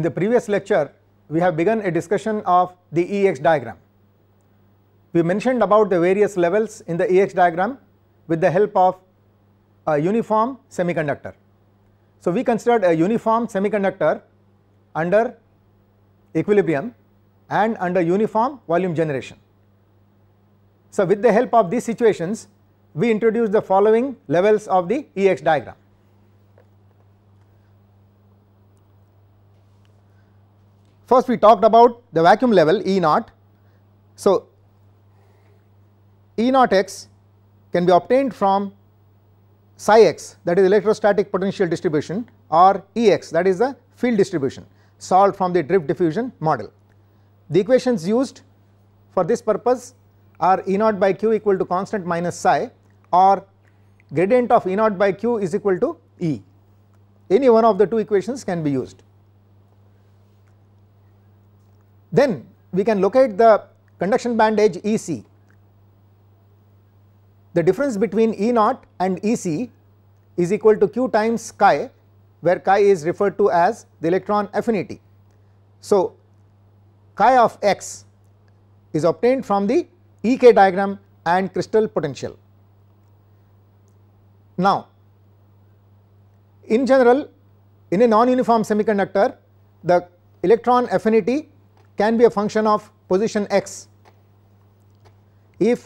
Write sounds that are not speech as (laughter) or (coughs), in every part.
In the previous lecture, we have begun a discussion of the EX diagram. We mentioned about the various levels in the EX diagram with the help of a uniform semiconductor. So, we considered a uniform semiconductor under equilibrium and under uniform volume generation. So, with the help of these situations, we introduce the following levels of the EX diagram. First we talked about the vacuum level E naught. So, E naught x can be obtained from psi x that is electrostatic potential distribution or E x that is the field distribution solved from the drift diffusion model. The equations used for this purpose are E naught by q equal to constant minus psi or gradient of E naught by q is equal to E. Any one of the two equations can be used. Then we can locate the conduction band edge EC. The difference between E naught and EC is equal to q times chi where chi is referred to as the electron affinity. So, chi of x is obtained from the EK diagram and crystal potential. Now, in general in a non-uniform semiconductor the electron affinity can be a function of position x if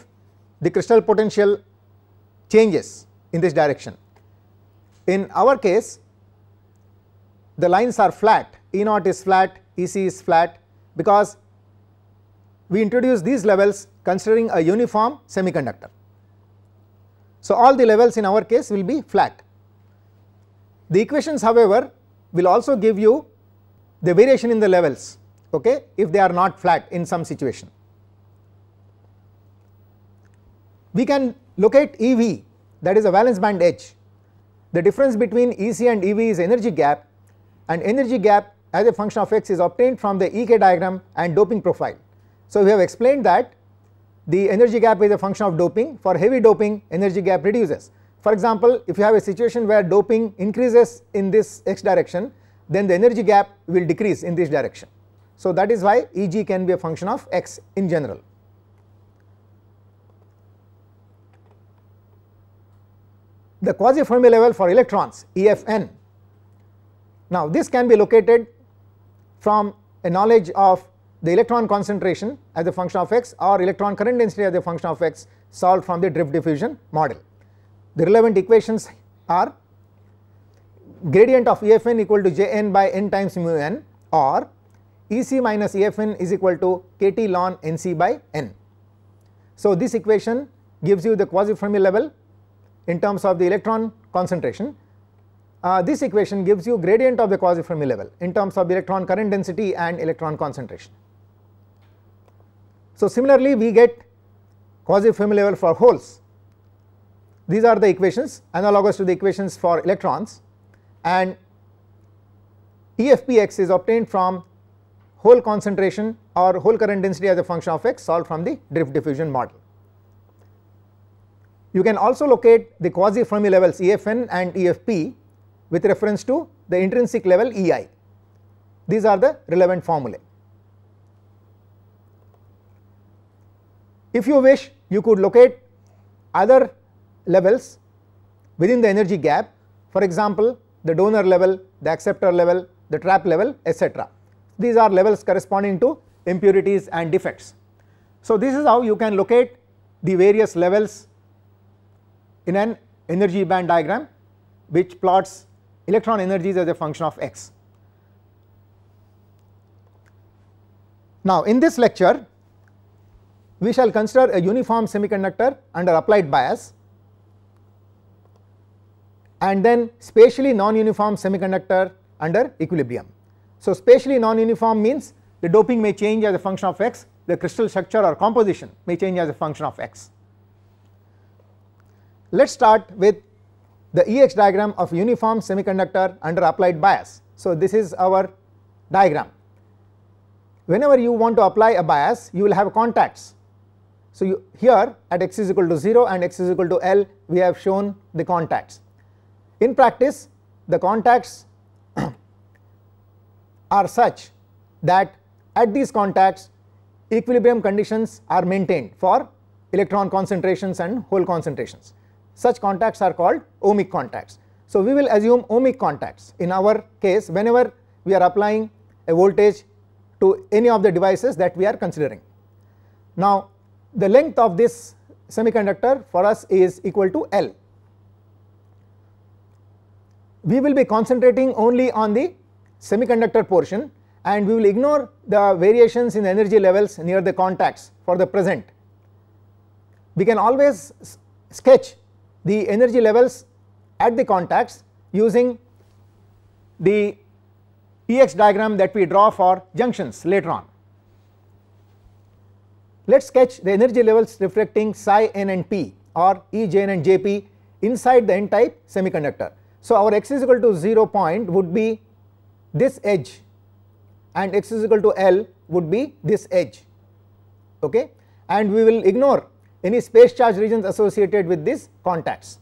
the crystal potential changes in this direction. In our case the lines are flat E naught is flat EC is flat because we introduce these levels considering a uniform semiconductor. So, all the levels in our case will be flat. The equations however will also give you the variation in the levels okay if they are not flat in some situation. We can locate EV that is a valence band H. The difference between EC and EV is energy gap and energy gap as a function of x is obtained from the EK diagram and doping profile. So we have explained that the energy gap is a function of doping for heavy doping energy gap reduces. For example if you have a situation where doping increases in this x direction then the energy gap will decrease in this direction. So, that is why Eg can be a function of x in general. The quasi Fermi level for electrons EFN. Now, this can be located from a knowledge of the electron concentration as a function of x or electron current density as a function of x solved from the drift diffusion model. The relevant equations are gradient of EFN equal to Jn by n times mu n or EC minus EFN is equal to KT ln NC by N. So this equation gives you the quasi-Fermi level in terms of the electron concentration. Uh, this equation gives you gradient of the quasi-Fermi level in terms of electron current density and electron concentration. So similarly we get quasi-Fermi level for holes. These are the equations analogous to the equations for electrons and EFPX is obtained from whole concentration or whole current density as a function of x solved from the drift diffusion model. You can also locate the quasi Fermi levels EFN and EFP with reference to the intrinsic level EI. These are the relevant formulae. If you wish you could locate other levels within the energy gap for example the donor level, the acceptor level, the trap level etc. These are levels corresponding to impurities and defects. So this is how you can locate the various levels in an energy band diagram which plots electron energies as a function of x. Now in this lecture we shall consider a uniform semiconductor under applied bias and then spatially non-uniform semiconductor under equilibrium. So, spatially non-uniform means the doping may change as a function of x, the crystal structure or composition may change as a function of x. Let us start with the EX diagram of uniform semiconductor under applied bias. So, this is our diagram. Whenever you want to apply a bias, you will have contacts. So, you, here at x is equal to 0 and x is equal to L, we have shown the contacts. In practice, the contacts are such that at these contacts equilibrium conditions are maintained for electron concentrations and hole concentrations. Such contacts are called ohmic contacts. So, we will assume ohmic contacts in our case whenever we are applying a voltage to any of the devices that we are considering. Now, the length of this semiconductor for us is equal to L. We will be concentrating only on the semiconductor portion and we will ignore the variations in energy levels near the contacts for the present. We can always sketch the energy levels at the contacts using the px diagram that we draw for junctions later on. Let us sketch the energy levels reflecting psi n and p or E j n and j p inside the n type semiconductor. So, our x is equal to 0 point would be this edge and x is equal to L would be this edge okay and we will ignore any space charge regions associated with these contacts.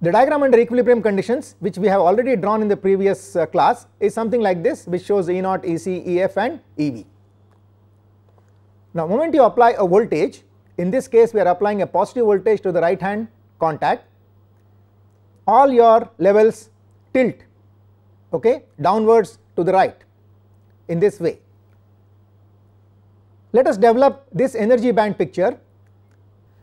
The diagram under equilibrium conditions which we have already drawn in the previous uh, class is something like this which shows E naught, E C, E F, and EV. Now moment you apply a voltage in this case we are applying a positive voltage to the right hand contact all your levels tilt okay downwards to the right in this way let us develop this energy band picture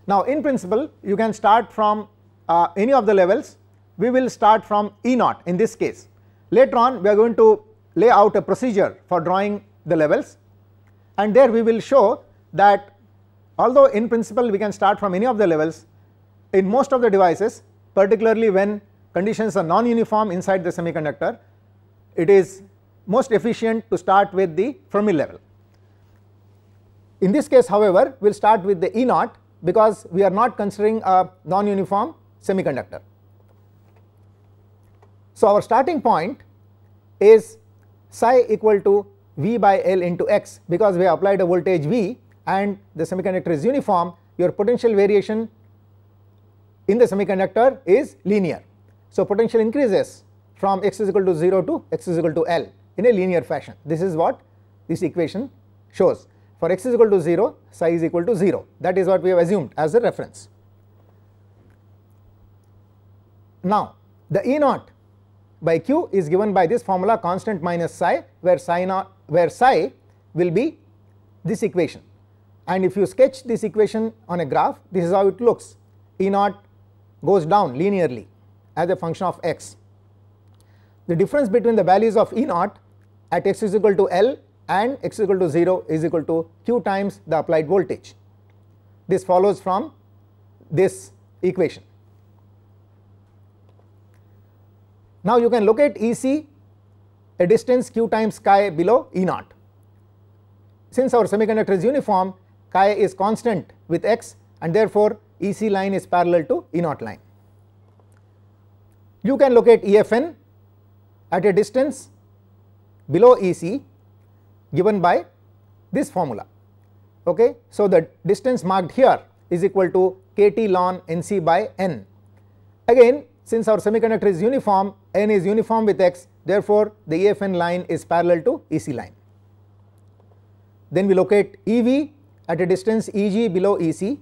now in principle you can start from uh, any of the levels we will start from E naught in this case later on we are going to lay out a procedure for drawing the levels and there we will show that although in principle we can start from any of the levels in most of the devices particularly when conditions are non-uniform inside the semiconductor, it is most efficient to start with the Fermi level. In this case however, we will start with the E naught because we are not considering a non-uniform semiconductor. So, our starting point is psi equal to V by L into x because we applied a voltage V and the semiconductor is uniform your potential variation in the semiconductor is linear. So, potential increases from x is equal to 0 to x is equal to L in a linear fashion. This is what this equation shows. For x is equal to 0, psi is equal to 0. That is what we have assumed as a reference. Now, the E naught by q is given by this formula constant minus psi where psi naught where psi will be this equation and if you sketch this equation on a graph this is how it looks e naught goes down linearly as a function of x. The difference between the values of E naught at x is equal to L and x is equal to 0 is equal to q times the applied voltage. This follows from this equation. Now you can locate EC a distance q times chi below E naught. Since our semiconductor is uniform, chi is constant with x and therefore EC line is parallel to E naught line. You can locate EFN at a distance below EC given by this formula. Okay. So, the distance marked here is equal to kT ln NC by N. Again since our semiconductor is uniform, N is uniform with X therefore, the EFN line is parallel to EC line. Then we locate EV at a distance EG below EC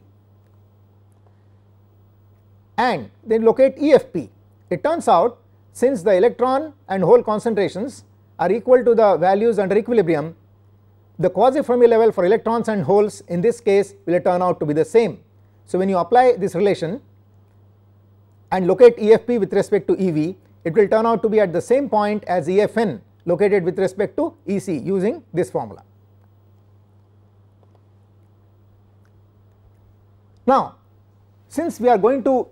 and then locate EFP. It turns out since the electron and hole concentrations are equal to the values under equilibrium, the quasi Fermi level for electrons and holes in this case will turn out to be the same. So, when you apply this relation and locate EFP with respect to EV, it will turn out to be at the same point as EFN located with respect to EC using this formula. Now, since we are going to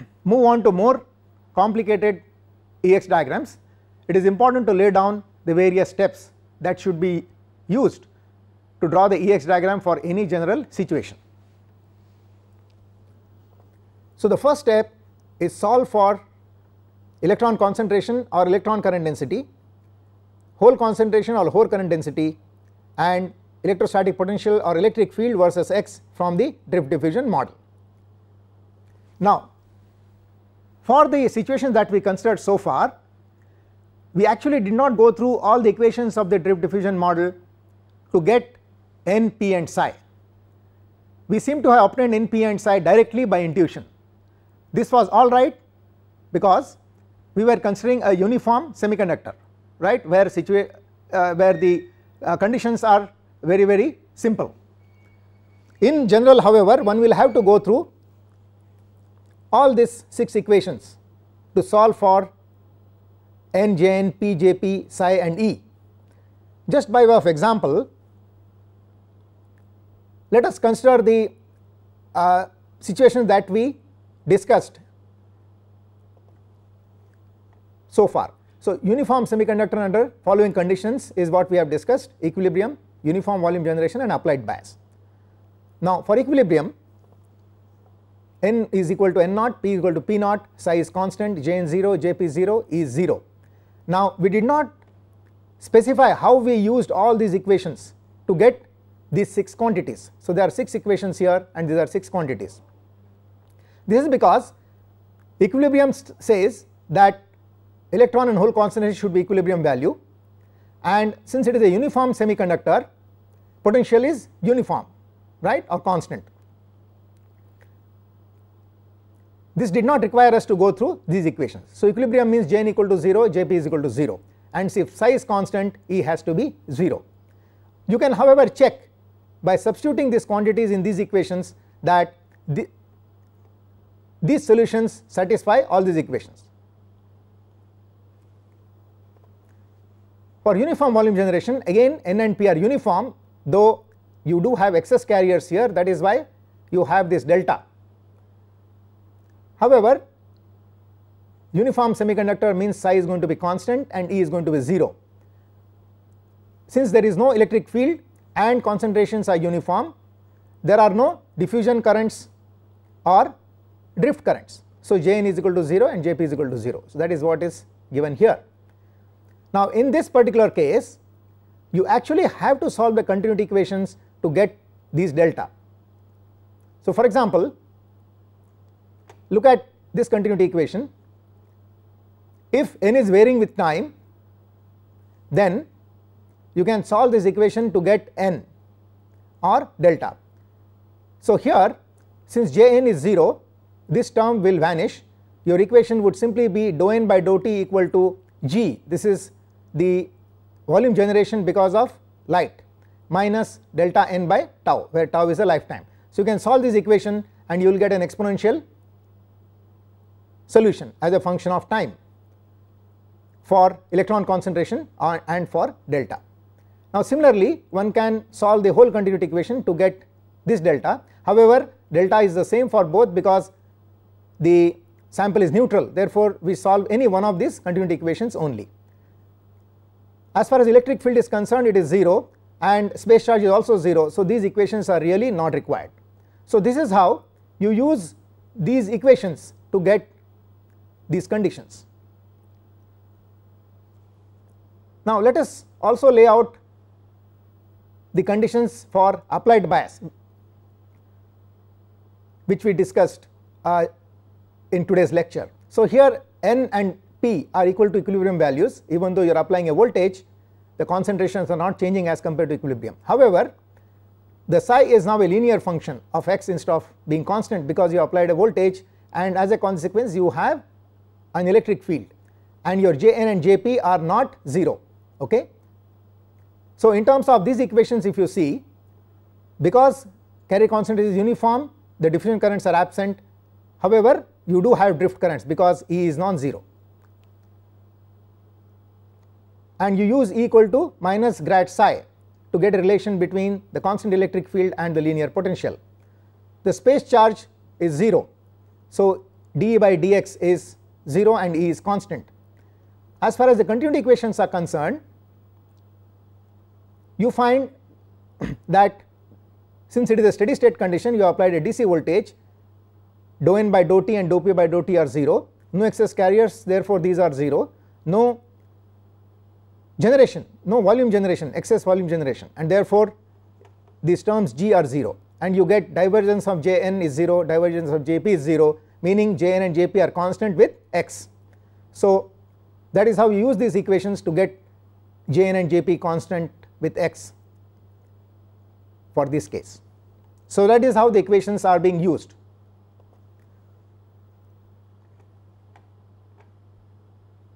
(clears throat) move on to more complicated EX diagrams, it is important to lay down the various steps that should be used to draw the EX diagram for any general situation. So the first step is solve for electron concentration or electron current density, hole concentration or hole current density and electrostatic potential or electric field versus x from the drift diffusion model. Now for the situations that we considered so far, we actually did not go through all the equations of the drift diffusion model to get n, p and psi. We seem to have obtained n, p and psi directly by intuition. This was all right because we were considering a uniform semiconductor right where uh, where the uh, conditions are very very simple. In general however one will have to go through all these 6 equations to solve for n, j, n, p, j, p, psi and e. Just by way of example, let us consider the uh, situation that we discussed so far. So, uniform semiconductor under following conditions is what we have discussed equilibrium, uniform volume generation and applied bias. Now, for equilibrium n is equal to n naught, p equal to p naught, psi is constant, jn 0, jp 0 is 0. Now we did not specify how we used all these equations to get these 6 quantities. So there are 6 equations here and these are 6 quantities. This is because equilibrium says that electron and hole concentration should be equilibrium value and since it is a uniform semiconductor potential is uniform right or constant. This did not require us to go through these equations. So equilibrium means Jn equal to 0, Jp is equal to 0 and if psi is constant E has to be 0. You can however check by substituting these quantities in these equations that the, these solutions satisfy all these equations. For uniform volume generation again N and P are uniform though you do have excess carriers here that is why you have this delta However, uniform semiconductor means psi is going to be constant and E is going to be 0. Since there is no electric field and concentrations are uniform, there are no diffusion currents or drift currents. So, Jn is equal to 0 and Jp is equal to 0. So, that is what is given here. Now, in this particular case, you actually have to solve the continuity equations to get these delta. So, for example, look at this continuity equation. If n is varying with time, then you can solve this equation to get n or delta. So here since Jn is 0 this term will vanish your equation would simply be dou n by dou t equal to g this is the volume generation because of light minus delta n by tau where tau is a lifetime. So you can solve this equation and you will get an exponential solution as a function of time for electron concentration and for delta. Now similarly one can solve the whole continuity equation to get this delta however delta is the same for both because the sample is neutral therefore we solve any one of these continuity equations only. As far as electric field is concerned it is 0 and space charge is also 0 so these equations are really not required. So this is how you use these equations to get these conditions. Now let us also lay out the conditions for applied bias which we discussed uh, in today's lecture. So here n and p are equal to equilibrium values even though you are applying a voltage the concentrations are not changing as compared to equilibrium. However, the psi is now a linear function of x instead of being constant because you applied a voltage and as a consequence you have an electric field and your Jn and Jp are not 0 okay. So in terms of these equations if you see because carrier constant is uniform the diffusion currents are absent however you do have drift currents because E is non-zero and you use E equal to minus grad psi to get a relation between the constant electric field and the linear potential. The space charge is 0 so d by dx is 0 and E is constant. As far as the continuity equations are concerned, you find (coughs) that since it is a steady state condition you applied a DC voltage dou n by dou t and dou p by dou t are 0, no excess carriers therefore these are 0, no generation, no volume generation, excess volume generation and therefore these terms g are 0 and you get divergence of j n is 0, divergence of j p is 0 meaning Jn and Jp are constant with x. So that is how you use these equations to get Jn and Jp constant with x for this case. So that is how the equations are being used.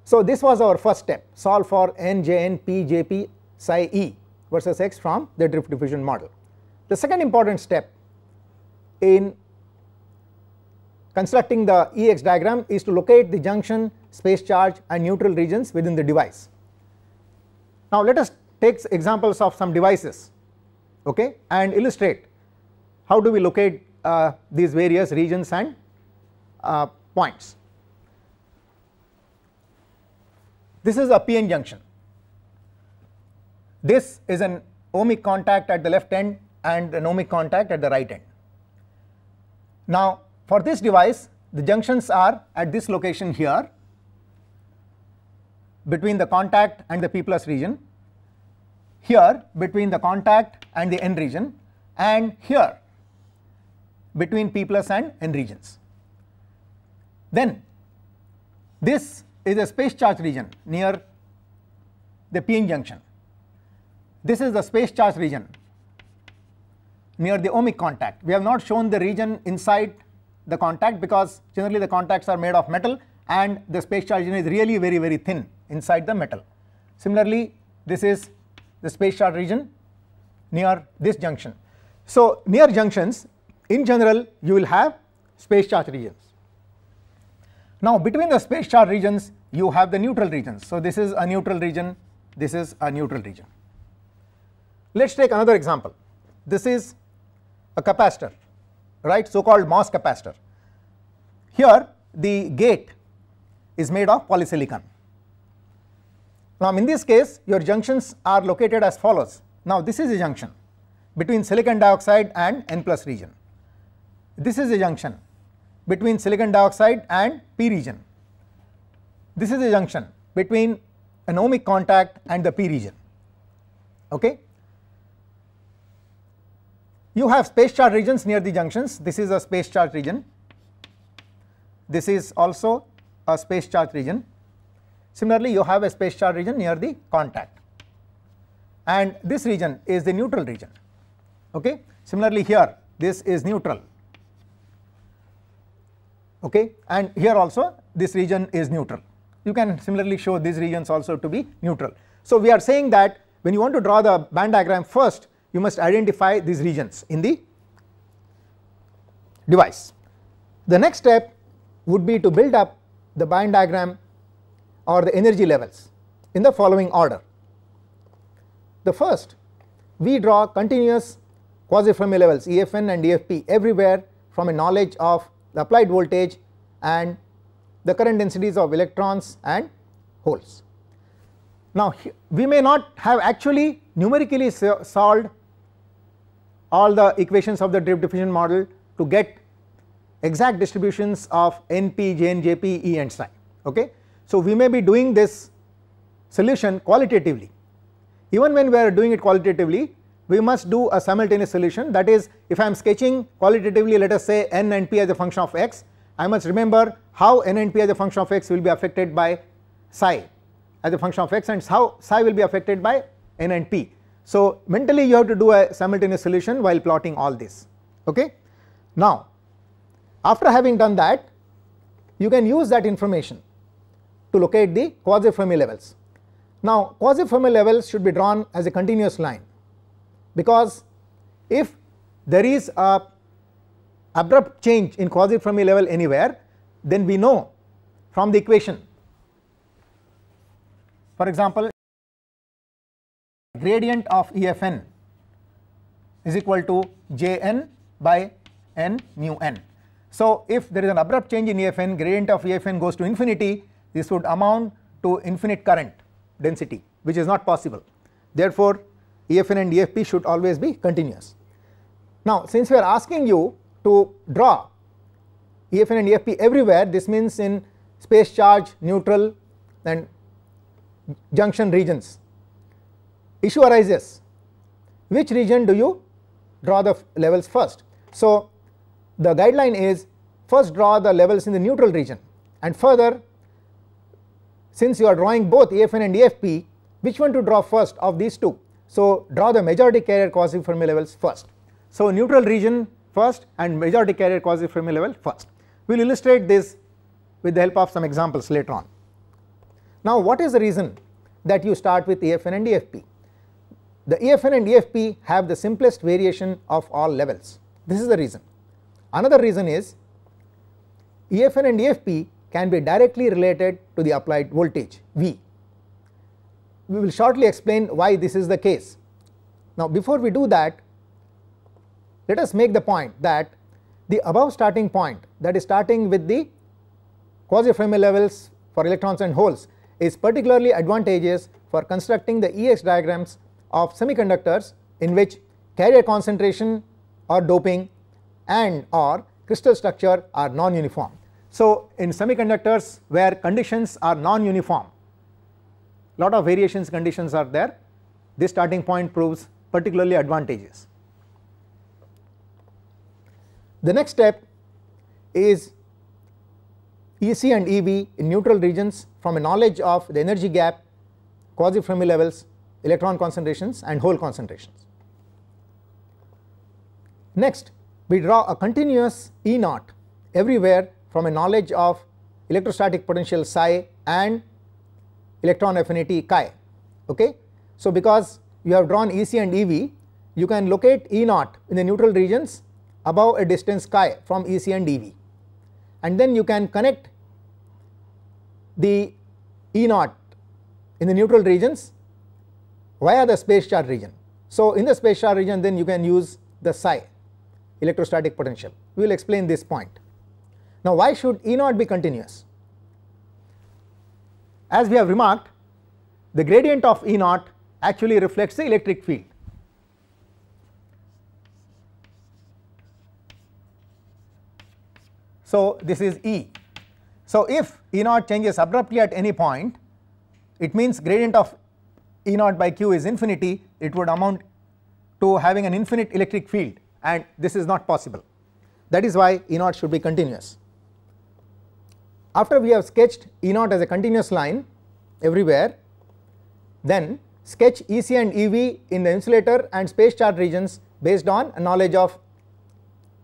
So this was our first step solve for n jn p jp psi e versus x from the drift diffusion model. The second important step in constructing the EX diagram is to locate the junction, space charge and neutral regions within the device. Now let us take examples of some devices okay and illustrate how do we locate uh, these various regions and uh, points. This is a PN junction. This is an ohmic contact at the left end and an ohmic contact at the right end. Now for this device, the junctions are at this location here between the contact and the P plus region, here between the contact and the N region and here between P plus and N regions. Then this is a space charge region near the p-n junction. This is the space charge region near the ohmic contact. We have not shown the region inside the contact because generally the contacts are made of metal and the space charge region is really very very thin inside the metal. Similarly, this is the space charge region near this junction. So, near junctions in general you will have space charge regions. Now, between the space charge regions you have the neutral regions. So, this is a neutral region, this is a neutral region. Let us take another example. This is a capacitor right so called MOS capacitor. Here the gate is made of polysilicon. Now in this case your junctions are located as follows. Now this is a junction between silicon dioxide and N plus region. This is a junction between silicon dioxide and P region. This is a junction between an ohmic contact and the P region. Okay. You have space charge regions near the junctions. This is a space charge region. This is also a space charge region. Similarly, you have a space charge region near the contact and this region is the neutral region. Okay. Similarly, here this is neutral okay and here also this region is neutral. You can similarly show these regions also to be neutral. So, we are saying that when you want to draw the band diagram first you must identify these regions in the device. The next step would be to build up the band diagram or the energy levels in the following order. The first we draw continuous quasi-Fermi levels EFN and EFP everywhere from a knowledge of the applied voltage and the current densities of electrons and holes. Now, we may not have actually numerically solved all the equations of the drift diffusion model to get exact distributions of NP, JN, JP, E and psi okay. So we may be doing this solution qualitatively even when we are doing it qualitatively we must do a simultaneous solution that is if I am sketching qualitatively let us say n and p as a function of x I must remember how n and p as a function of x will be affected by psi as a function of x and how psi will be affected by n and p. So mentally you have to do a simultaneous solution while plotting all this okay. Now after having done that you can use that information to locate the quasi Fermi levels. Now quasi Fermi levels should be drawn as a continuous line because if there is a abrupt change in quasi Fermi level anywhere then we know from the equation. For example, gradient of EFN is equal to Jn by n nu n. So if there is an abrupt change in EFN, gradient of EFN goes to infinity, this would amount to infinite current density which is not possible. Therefore EFN and EFP should always be continuous. Now since we are asking you to draw EFN and EFP everywhere, this means in space charge, neutral and junction regions issue arises which region do you draw the levels first. So, the guideline is first draw the levels in the neutral region and further since you are drawing both AFN and AFP which one to draw first of these two. So, draw the majority carrier quasi-Fermi levels first. So, neutral region first and majority carrier quasi-Fermi level first. We will illustrate this with the help of some examples later on. Now, what is the reason that you start with AFN and AFP? the EFN and EFP have the simplest variation of all levels. This is the reason. Another reason is EFN and EFP can be directly related to the applied voltage V. We will shortly explain why this is the case. Now before we do that, let us make the point that the above starting point that is starting with the quasi-Fermi levels for electrons and holes is particularly advantageous for constructing the EX diagrams of semiconductors in which carrier concentration or doping and or crystal structure are non-uniform. So, in semiconductors where conditions are non-uniform, lot of variations conditions are there, this starting point proves particularly advantageous. The next step is EC and EV in neutral regions from a knowledge of the energy gap, quasi-Fermi levels electron concentrations and hole concentrations. Next we draw a continuous E naught everywhere from a knowledge of electrostatic potential psi and electron affinity chi. Okay? So, because you have drawn EC and EV you can locate E naught in the neutral regions above a distance chi from EC and EV and then you can connect the E naught in the neutral regions via the space charge region. So, in the space charge region then you can use the psi electrostatic potential. We will explain this point. Now, why should E naught be continuous? As we have remarked, the gradient of E naught actually reflects the electric field. So, this is E. So, if E naught changes abruptly at any point, it means gradient of E naught by Q is infinity, it would amount to having an infinite electric field and this is not possible. That is why E naught should be continuous. After we have sketched E naught as a continuous line everywhere, then sketch EC and EV in the insulator and space charge regions based on a knowledge of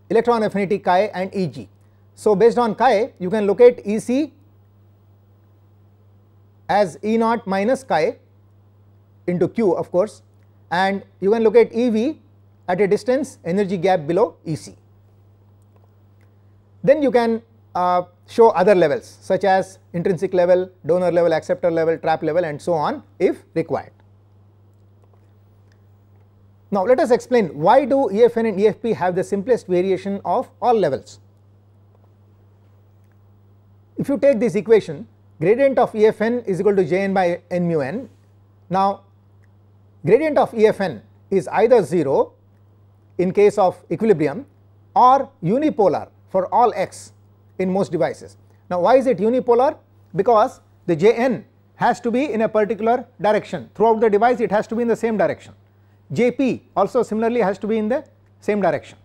electron affinity chi and EG. So, based on chi you can locate EC as E naught minus chi into q of course and you can look at EV at a distance energy gap below EC. Then you can uh, show other levels such as intrinsic level, donor level, acceptor level, trap level and so on if required. Now let us explain why do EFN and EFP have the simplest variation of all levels. If you take this equation gradient of EFN is equal to Jn by n mu n. Now gradient of EFN is either 0 in case of equilibrium or unipolar for all x in most devices. Now, why is it unipolar? Because the Jn has to be in a particular direction throughout the device it has to be in the same direction. Jp also similarly has to be in the same direction.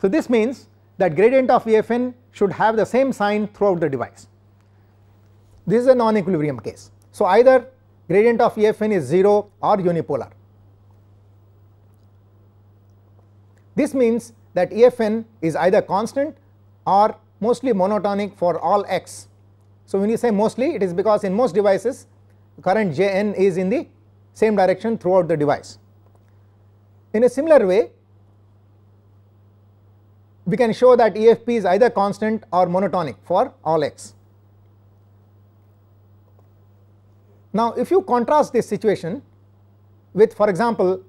So, this means that gradient of EFN should have the same sign throughout the device. This is a non-equilibrium case. So, either gradient of EFN is 0 or unipolar. This means that EFN is either constant or mostly monotonic for all x. So, when you say mostly it is because in most devices current Jn is in the same direction throughout the device. In a similar way we can show that EFP is either constant or monotonic for all x. Now, if you contrast this situation with for example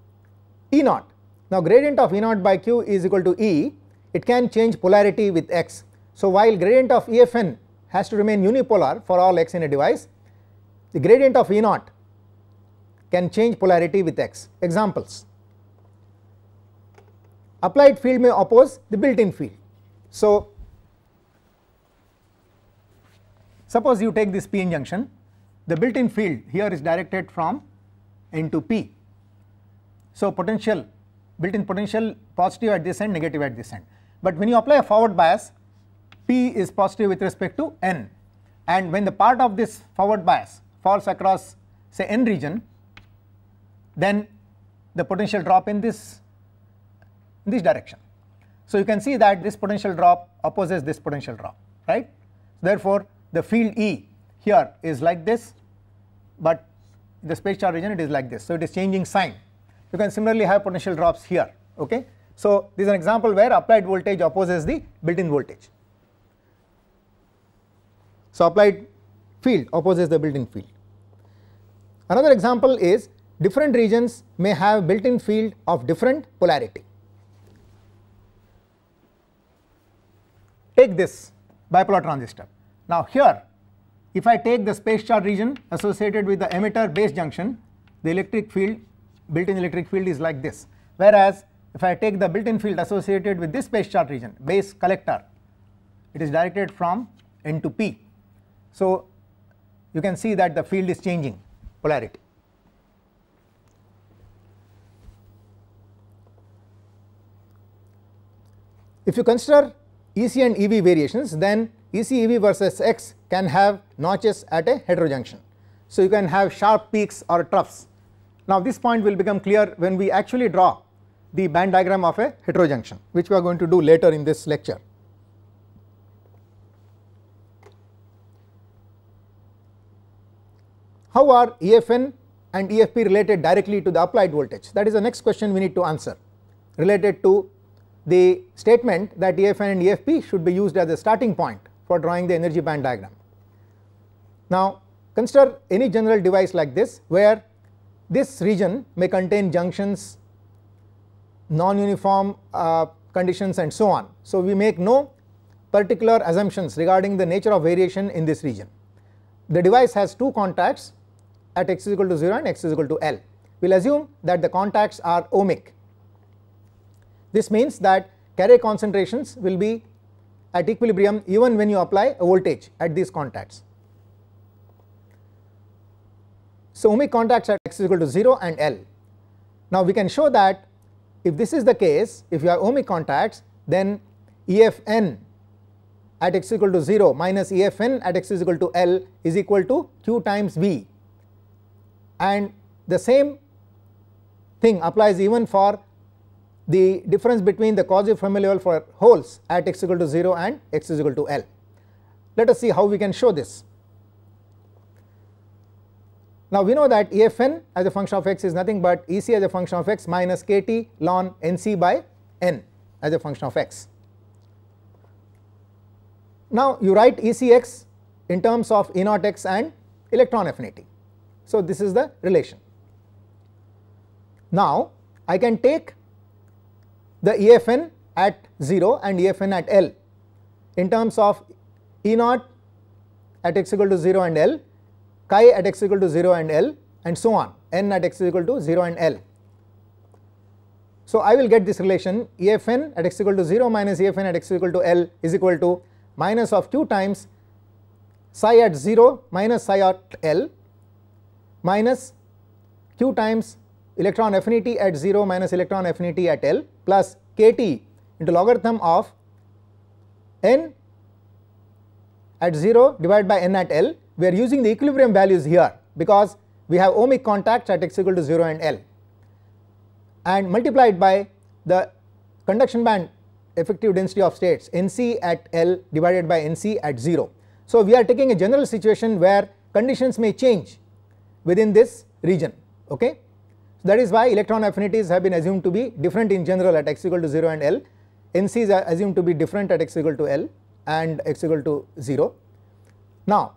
E naught. Now, gradient of E naught by q is equal to E, it can change polarity with x. So, while gradient of EFN has to remain unipolar for all x in a device, the gradient of E naught can change polarity with x. Examples applied field may oppose the built in field. So, suppose you take this p n junction the built-in field here is directed from N to P. So, potential built-in potential positive at this end negative at this end. But when you apply a forward bias P is positive with respect to N and when the part of this forward bias falls across say N region then the potential drop in this in this direction. So, you can see that this potential drop opposes this potential drop right. Therefore, the field E here is like this but the space charge region it is like this. So it is changing sign. You can similarly have potential drops here. Okay. So this is an example where applied voltage opposes the built-in voltage. So applied field opposes the built-in field. Another example is different regions may have built-in field of different polarity. Take this bipolar transistor. Now here if I take the space charge region associated with the emitter base junction the electric field built in electric field is like this whereas if I take the built in field associated with this space charge region base collector it is directed from n to p. So, you can see that the field is changing polarity. If you consider EC and EV variations then EC EV versus X can have notches at a heterojunction. So, you can have sharp peaks or troughs. Now, this point will become clear when we actually draw the band diagram of a heterojunction which we are going to do later in this lecture. How are EFN and EFP related directly to the applied voltage that is the next question we need to answer related to the statement that EFN and EFP should be used as a starting point for drawing the energy band diagram. Now consider any general device like this where this region may contain junctions, non-uniform uh, conditions and so on. So we make no particular assumptions regarding the nature of variation in this region. The device has two contacts at x is equal to 0 and x is equal to L. We will assume that the contacts are ohmic. This means that carrier concentrations will be at equilibrium even when you apply a voltage at these contacts. So, ohmic contacts at x is equal to 0 and L. Now, we can show that if this is the case if you have ohmic contacts then EFN at x is equal to 0 minus EFN at x is equal to L is equal to q times V and the same thing applies even for the difference between the quasi-Fermi familial for holes at x equal to 0 and x is equal to L. Let us see how we can show this. Now we know that EFn as a function of x is nothing but EC as a function of x minus KT ln NC by n as a function of x. Now you write ECx in terms of E naught x and electron affinity. So this is the relation. Now I can take the EFn at 0 and EFn at L in terms of E naught at x equal to 0 and L chi at x equal to 0 and L and so on n at x equal to 0 and L. So, I will get this relation EFn at x equal to 0 minus EFn at x equal to L is equal to minus of 2 times psi at 0 minus psi at L minus q times electron affinity at 0 minus electron affinity at L plus kT into logarithm of n at 0 divided by n at L we are using the equilibrium values here because we have ohmic contacts at x equal to 0 and L and multiplied by the conduction band effective density of states NC at L divided by NC at 0. So, we are taking a general situation where conditions may change within this region. Okay? So, that is why electron affinities have been assumed to be different in general at x equal to 0 and L, NC is assumed to be different at x equal to L and x equal to 0. Now,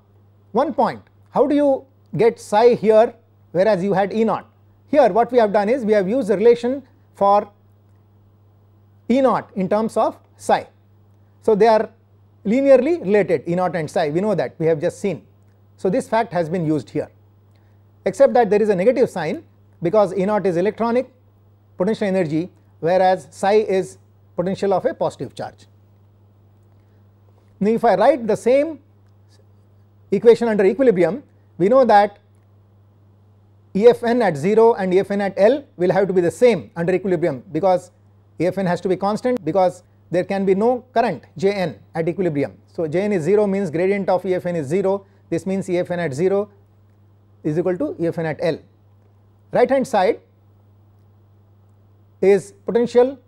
one point, how do you get psi here whereas you had E naught? Here what we have done is we have used the relation for E naught in terms of psi. So, they are linearly related E naught and psi we know that we have just seen. So, this fact has been used here except that there is a negative sign because E naught is electronic potential energy whereas psi is potential of a positive charge. Now, if I write the same equation under equilibrium, we know that EFN at 0 and EFN at L will have to be the same under equilibrium because EFN has to be constant because there can be no current Jn at equilibrium. So, Jn is 0 means gradient of EFN is 0 this means EFN at 0 is equal to EFN at L. Right hand side is potential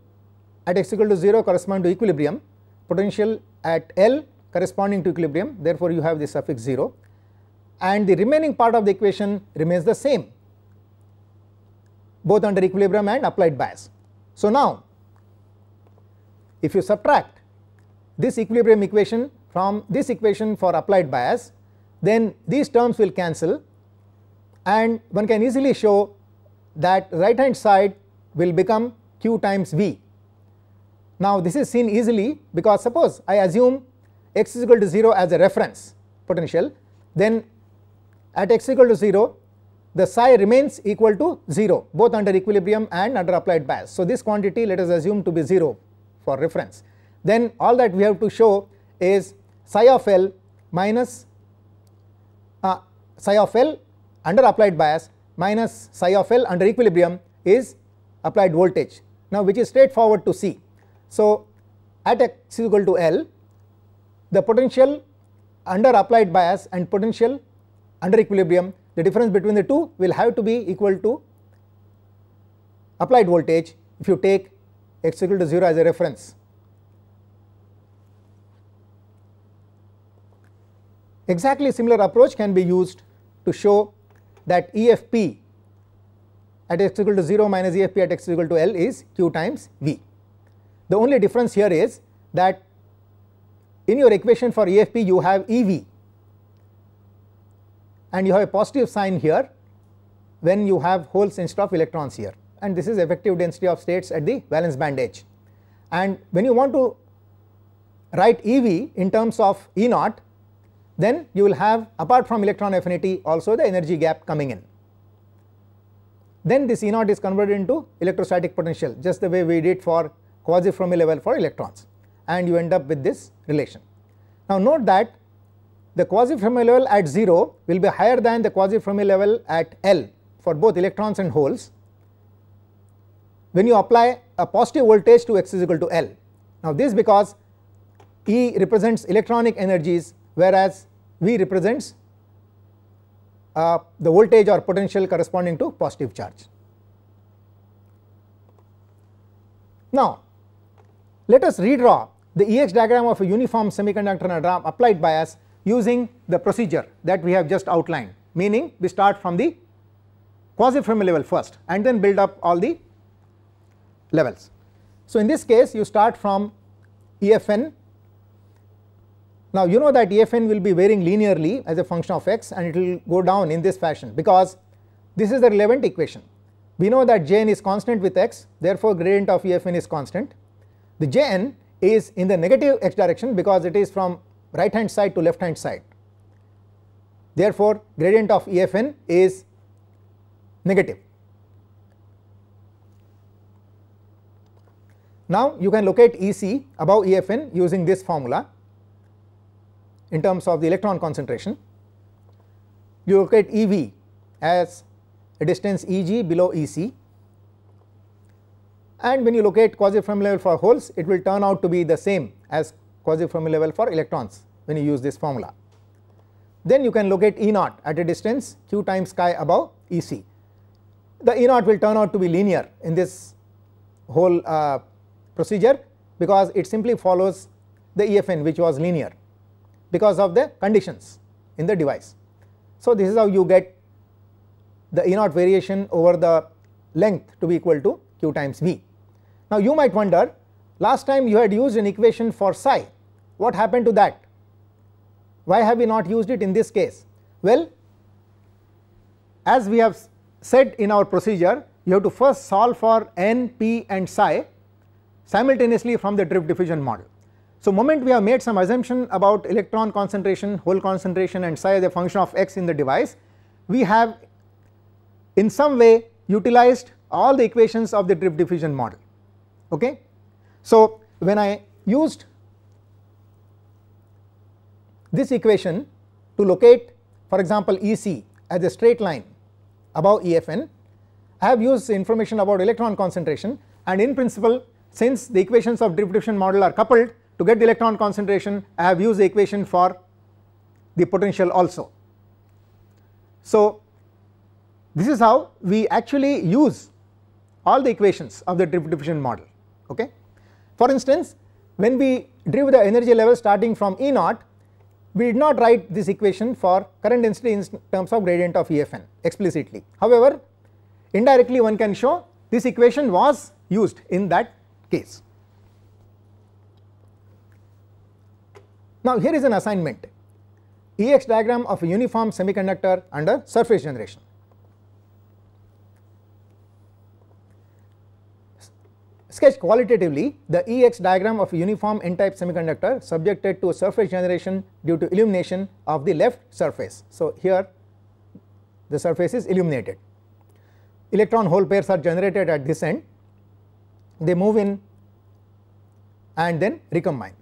at x equal to 0 correspond to equilibrium potential at L corresponding to equilibrium therefore, you have the suffix 0 and the remaining part of the equation remains the same both under equilibrium and applied bias. So, now if you subtract this equilibrium equation from this equation for applied bias then these terms will cancel and one can easily show that right hand side will become q times v. Now this is seen easily because suppose I assume x is equal to 0 as a reference potential then at x equal to 0 the psi remains equal to 0 both under equilibrium and under applied bias. So, this quantity let us assume to be 0 for reference then all that we have to show is psi of L minus uh, psi of L under applied bias minus psi of L under equilibrium is applied voltage now which is straightforward to see. So, at x is equal to L the potential under applied bias and potential under equilibrium the difference between the two will have to be equal to applied voltage if you take x equal to 0 as a reference. Exactly similar approach can be used to show that EFP at x equal to 0 minus EFP at x equal to L is q times V. The only difference here is that in your equation for EFP you have EV and you have a positive sign here when you have holes instead of electrons here and this is effective density of states at the valence band edge. And when you want to write EV in terms of E naught then you will have apart from electron affinity also the energy gap coming in. Then this E naught is converted into electrostatic potential just the way we did for quasi-Fermi level for electrons and you end up with this relation. Now note that the quasi Fermi level at 0 will be higher than the quasi Fermi level at L for both electrons and holes when you apply a positive voltage to x is equal to L. Now this because E represents electronic energies whereas V represents uh, the voltage or potential corresponding to positive charge. Now let us redraw the EX diagram of a uniform semiconductor and applied bias using the procedure that we have just outlined meaning we start from the quasi-Fermi level first and then build up all the levels. So in this case you start from EFN now you know that EFN will be varying linearly as a function of x and it will go down in this fashion because this is the relevant equation. We know that Jn is constant with x therefore gradient of EFN is constant. The Jn is in the negative x direction because it is from right hand side to left hand side. Therefore, gradient of EFN is negative. Now, you can locate EC above EFN using this formula in terms of the electron concentration. You locate EV as a distance EG below EC and when you locate quasi-Fermi level for holes it will turn out to be the same as quasi-Fermi level for electrons when you use this formula. Then you can locate E naught at a distance q times chi above EC. The E naught will turn out to be linear in this whole uh, procedure because it simply follows the EFN which was linear because of the conditions in the device. So, this is how you get the E naught variation over the length to be equal to q times v. Now you might wonder last time you had used an equation for psi what happened to that? Why have we not used it in this case? Well as we have said in our procedure you have to first solve for n, p and psi simultaneously from the drift diffusion model. So, moment we have made some assumption about electron concentration, hole concentration and psi as a function of x in the device, we have in some way utilized all the equations of the drift diffusion model okay. So when I used this equation to locate for example EC as a straight line above EFN I have used information about electron concentration and in principle since the equations of drift diffusion model are coupled to get the electron concentration I have used the equation for the potential also. So this is how we actually use all the equations of the drift diffusion model okay. For instance, when we drew the energy level starting from E naught, we did not write this equation for current density in terms of gradient of EFN explicitly. However, indirectly one can show this equation was used in that case. Now here is an assignment, EX diagram of a uniform semiconductor under surface generation. sketch qualitatively the EX diagram of a uniform n-type semiconductor subjected to surface generation due to illumination of the left surface. So, here the surface is illuminated. Electron hole pairs are generated at this end, they move in and then recombine.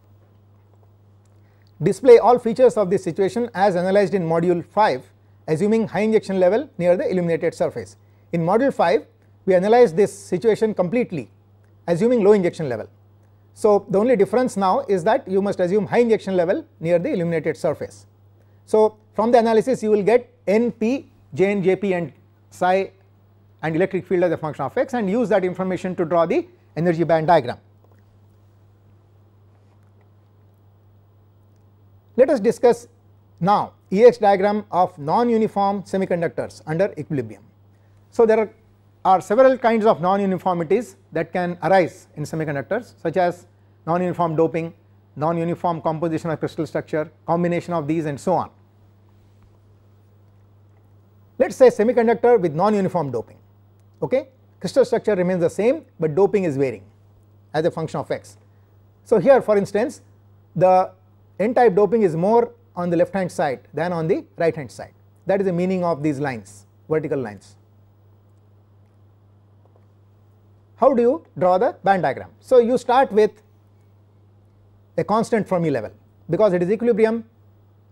Display all features of this situation as analyzed in module 5 assuming high injection level near the illuminated surface. In module 5 we analyzed this situation completely assuming low injection level. So, the only difference now is that you must assume high injection level near the illuminated surface. So, from the analysis you will get NP, JN, JP and psi and electric field as a function of x and use that information to draw the energy band diagram. Let us discuss now EX diagram of non-uniform semiconductors under equilibrium. So, there are are several kinds of non-uniformities that can arise in semiconductors such as non-uniform doping, non-uniform composition of crystal structure, combination of these and so on. Let us say semiconductor with non-uniform doping, okay? crystal structure remains the same, but doping is varying as a function of x. So, here for instance the n type doping is more on the left hand side than on the right hand side that is the meaning of these lines vertical lines. how do you draw the band diagram? So, you start with a constant Fermi level because it is equilibrium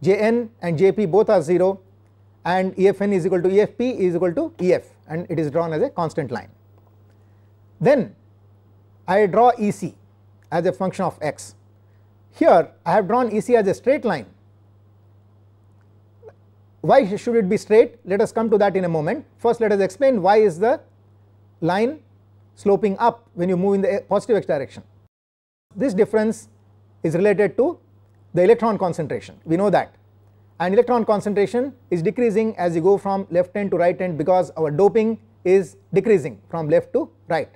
Jn and Jp both are 0 and EFn is equal to EFp is equal to EF and it is drawn as a constant line. Then I draw EC as a function of x. Here I have drawn EC as a straight line. Why should it be straight? Let us come to that in a moment. First let us explain why is the line sloping up when you move in the positive x direction. This difference is related to the electron concentration, we know that and electron concentration is decreasing as you go from left end to right end because our doping is decreasing from left to right.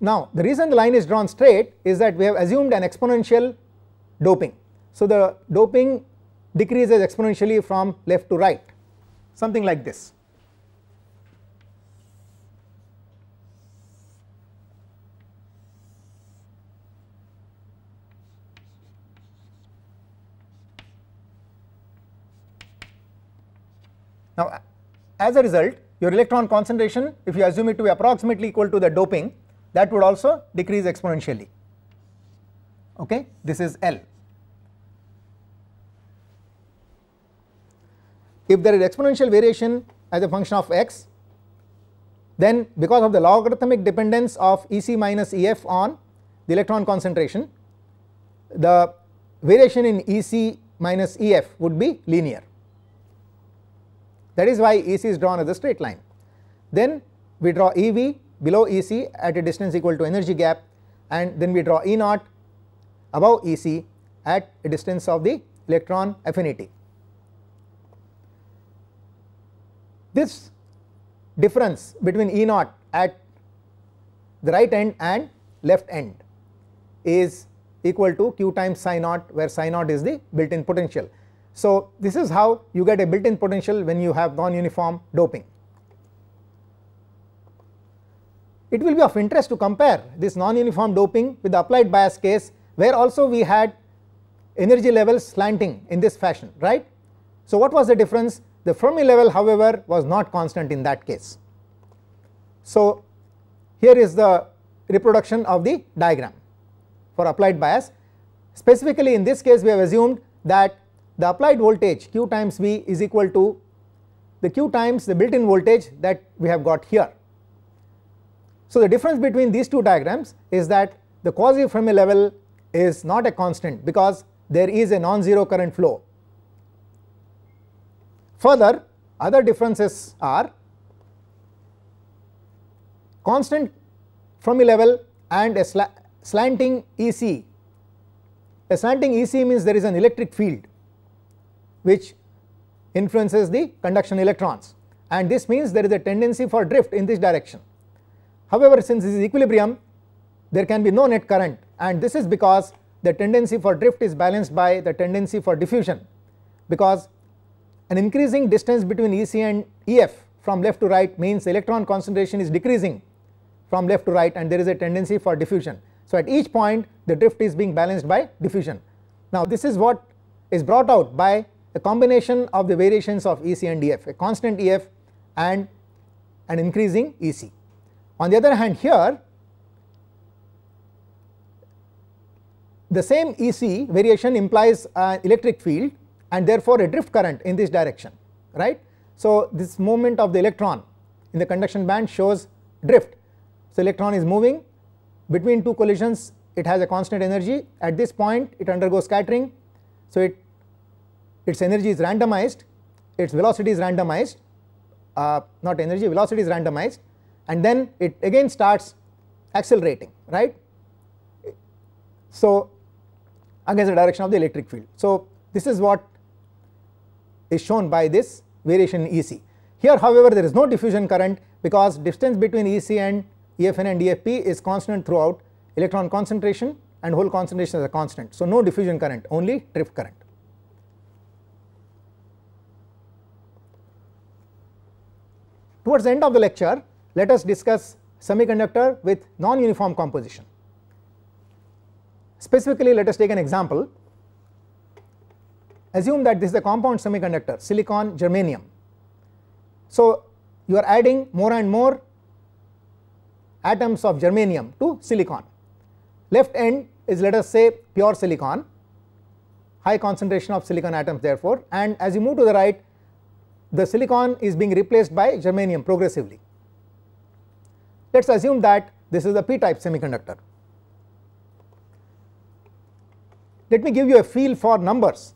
Now the reason the line is drawn straight is that we have assumed an exponential doping. So the doping decreases exponentially from left to right something like this. Now, as a result, your electron concentration, if you assume it to be approximately equal to the doping, that would also decrease exponentially. Okay, this is L. If there is exponential variation as a function of x, then because of the logarithmic dependence of Ec minus Ef on the electron concentration, the variation in Ec minus Ef would be linear. That is why EC is drawn as a straight line. Then we draw EV below EC at a distance equal to energy gap and then we draw E naught above EC at a distance of the electron affinity. This difference between E naught at the right end and left end is equal to q times psi naught where psi naught is the built in potential. So this is how you get a built-in potential when you have non-uniform doping. It will be of interest to compare this non-uniform doping with the applied bias case where also we had energy levels slanting in this fashion right. So what was the difference the Fermi level however was not constant in that case. So here is the reproduction of the diagram for applied bias specifically in this case we have assumed that the applied voltage q times V is equal to the q times the built in voltage that we have got here. So, the difference between these two diagrams is that the quasi Fermi level is not a constant because there is a non-zero current flow. Further other differences are constant Fermi level and a slanting EC. A slanting EC means there is an electric field which influences the conduction electrons and this means there is a tendency for drift in this direction. However, since this is equilibrium there can be no net current and this is because the tendency for drift is balanced by the tendency for diffusion because an increasing distance between EC and EF from left to right means electron concentration is decreasing from left to right and there is a tendency for diffusion. So, at each point the drift is being balanced by diffusion. Now, this is what is brought out by the combination of the variations of EC and EF, a constant EF and an increasing EC. On the other hand here the same EC variation implies an electric field and therefore a drift current in this direction right. So, this movement of the electron in the conduction band shows drift. So, electron is moving between two collisions it has a constant energy at this point it undergoes scattering. So, it its energy is randomized, its velocity is randomized, uh, not energy, velocity is randomized and then it again starts accelerating, right. So, against the direction of the electric field. So, this is what is shown by this variation in EC. Here however, there is no diffusion current because distance between EC and EFN and EFP is constant throughout electron concentration and hole concentration is a constant. So, no diffusion current only drift current. Towards the end of the lecture, let us discuss semiconductor with non-uniform composition. Specifically, let us take an example. Assume that this is a compound semiconductor, silicon, germanium. So, you are adding more and more atoms of germanium to silicon. Left end is let us say pure silicon, high concentration of silicon atoms therefore and as you move to the right the silicon is being replaced by germanium progressively. Let us assume that this is a p-type semiconductor. Let me give you a feel for numbers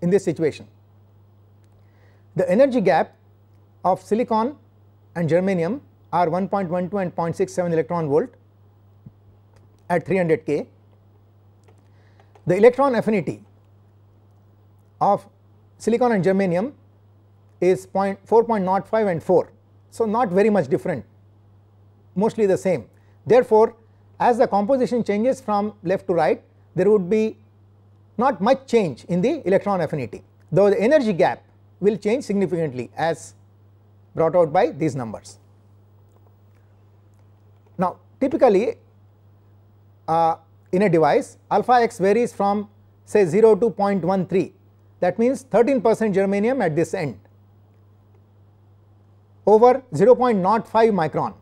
in this situation. The energy gap of silicon and germanium are 1.12 and 0.67 electron volt at 300 K. The electron affinity of silicon and germanium is 4.05 and 4. So, not very much different mostly the same. Therefore, as the composition changes from left to right there would be not much change in the electron affinity though the energy gap will change significantly as brought out by these numbers. Now typically uh, in a device alpha x varies from say 0 to 0.13 that means 13 percent germanium at this end over 0.05 micron.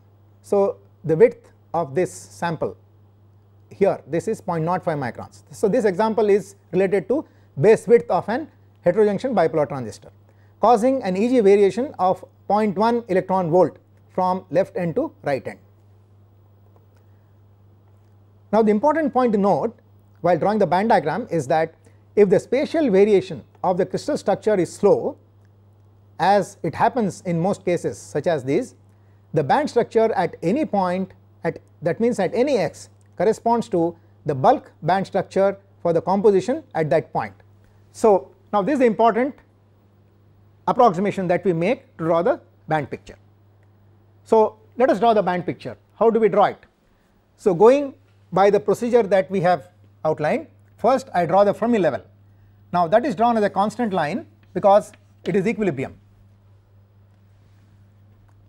So, the width of this sample here this is 0.05 microns. So, this example is related to base width of an heterojunction bipolar transistor causing an EG variation of 0.1 electron volt from left end to right end. Now, the important point to note while drawing the band diagram is that if the spatial variation of the crystal structure is slow as it happens in most cases such as these the band structure at any point at that means at any x corresponds to the bulk band structure for the composition at that point. So, now this is the important approximation that we make to draw the band picture. So, let us draw the band picture how do we draw it. So, going by the procedure that we have outlined First I draw the Fermi level. Now that is drawn as a constant line because it is equilibrium.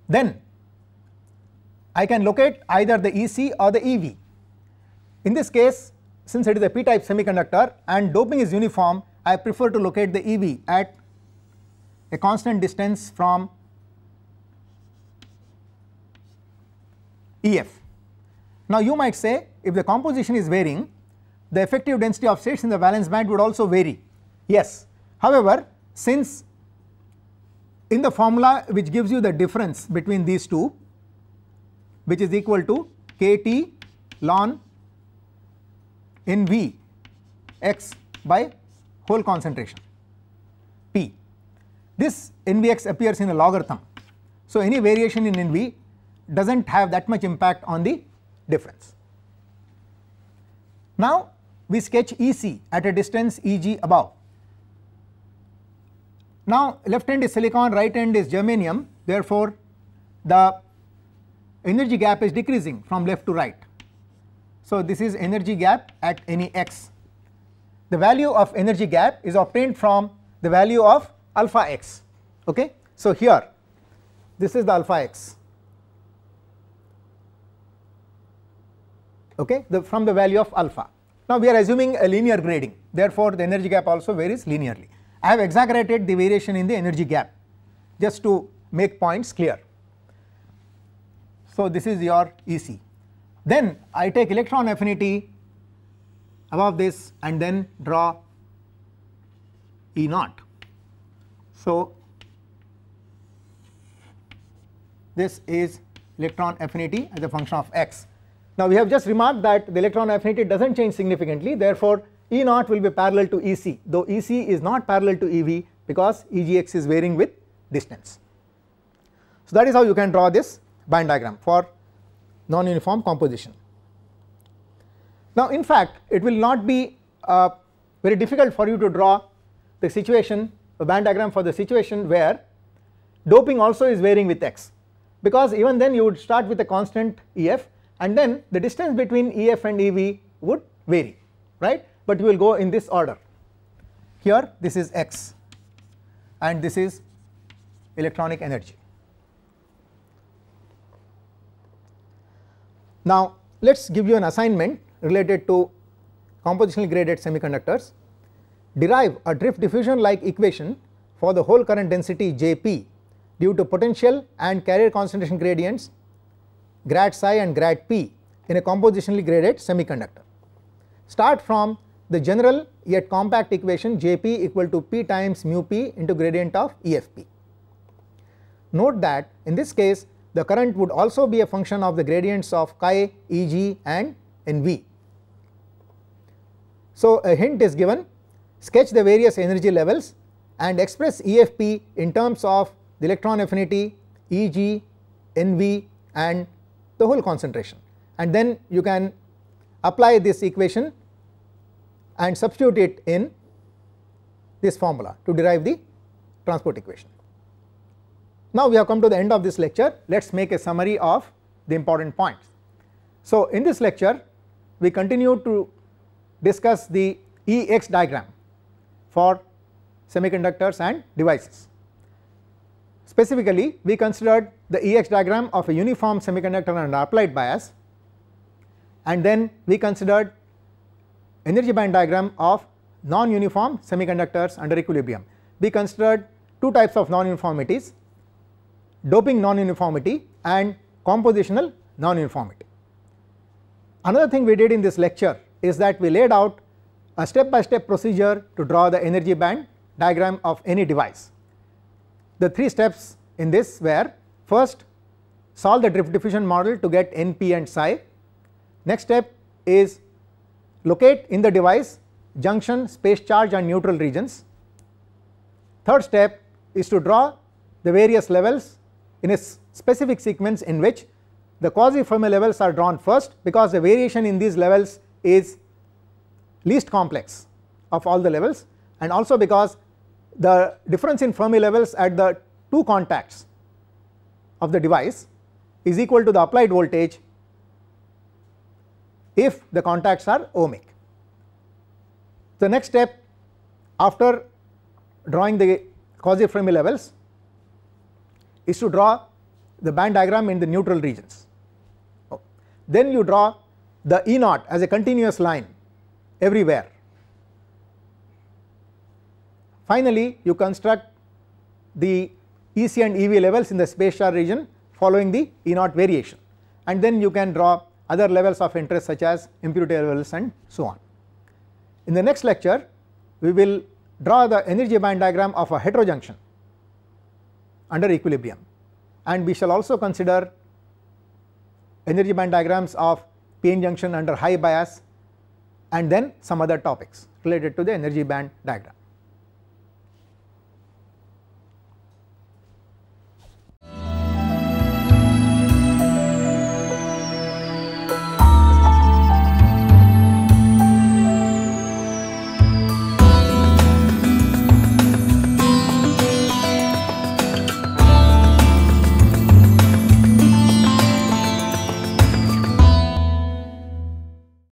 Then I can locate either the EC or the EV. In this case since it is a p-type semiconductor and doping is uniform I prefer to locate the EV at a constant distance from EF. Now you might say if the composition is varying the effective density of states in the valence band would also vary. Yes, however, since in the formula which gives you the difference between these two which is equal to kT ln in V x by whole concentration P. This NVx appears in a logarithm. So, any variation in NV does not have that much impact on the difference. Now, we sketch EC at a distance EG above. Now left end is silicon, right end is germanium therefore the energy gap is decreasing from left to right. So this is energy gap at any x. The value of energy gap is obtained from the value of alpha x okay. So here this is the alpha x okay the, from the value of alpha now we are assuming a linear grading therefore the energy gap also varies linearly. I have exaggerated the variation in the energy gap just to make points clear. So this is your EC. Then I take electron affinity above this and then draw E naught. So this is electron affinity as a function of x now we have just remarked that the electron affinity does not change significantly therefore E naught will be parallel to EC though EC is not parallel to EV because EGX is varying with distance. So that is how you can draw this band diagram for non-uniform composition. Now in fact it will not be uh, very difficult for you to draw the situation a band diagram for the situation where doping also is varying with x because even then you would start with a constant EF and then the distance between EF and EV would vary, right? But we will go in this order. Here this is x and this is electronic energy. Now let us give you an assignment related to compositionally graded semiconductors. Derive a drift diffusion like equation for the whole current density Jp due to potential and carrier concentration gradients grad psi and grad p in a compositionally graded semiconductor. Start from the general yet compact equation Jp equal to p times mu p into gradient of EFp. Note that in this case the current would also be a function of the gradients of chi, Eg and Nv. So a hint is given, sketch the various energy levels and express EFp in terms of the electron affinity, Eg, Nv and the whole concentration and then you can apply this equation and substitute it in this formula to derive the transport equation. Now we have come to the end of this lecture let us make a summary of the important points. So in this lecture we continue to discuss the EX diagram for semiconductors and devices. Specifically, we considered the EX diagram of a uniform semiconductor and applied bias and then we considered energy band diagram of non-uniform semiconductors under equilibrium. We considered two types of non-uniformities, doping non-uniformity and compositional non-uniformity. Another thing we did in this lecture is that we laid out a step by step procedure to draw the energy band diagram of any device. The three steps in this were first solve the drift diffusion model to get NP and psi. Next step is locate in the device junction, space charge and neutral regions. Third step is to draw the various levels in a specific sequence in which the quasi Fermi levels are drawn first because the variation in these levels is least complex of all the levels and also because the difference in Fermi levels at the two contacts of the device is equal to the applied voltage if the contacts are ohmic. The next step after drawing the quasi Fermi levels is to draw the band diagram in the neutral regions. Then you draw the E naught as a continuous line everywhere Finally, you construct the EC and EV levels in the space star region following the E naught variation and then you can draw other levels of interest such as impurity levels and so on. In the next lecture, we will draw the energy band diagram of a heterojunction under equilibrium and we shall also consider energy band diagrams of PN junction under high bias and then some other topics related to the energy band diagram.